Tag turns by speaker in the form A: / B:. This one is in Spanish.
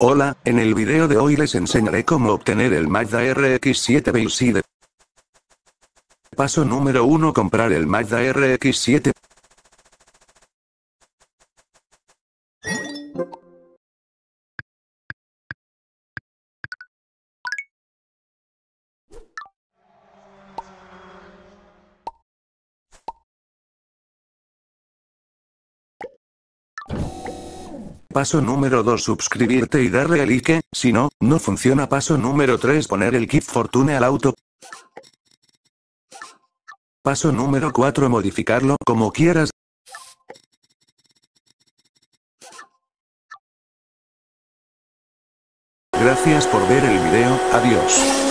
A: Hola, en el video de hoy les enseñaré cómo obtener el Mazda RX-7 Paso número 1 Comprar el Mazda RX-7 Paso número 2 suscribirte y darle el like, si no, no funciona. Paso número 3 poner el kit fortune al auto. Paso número 4 modificarlo como quieras.
B: Gracias por ver el video, adiós.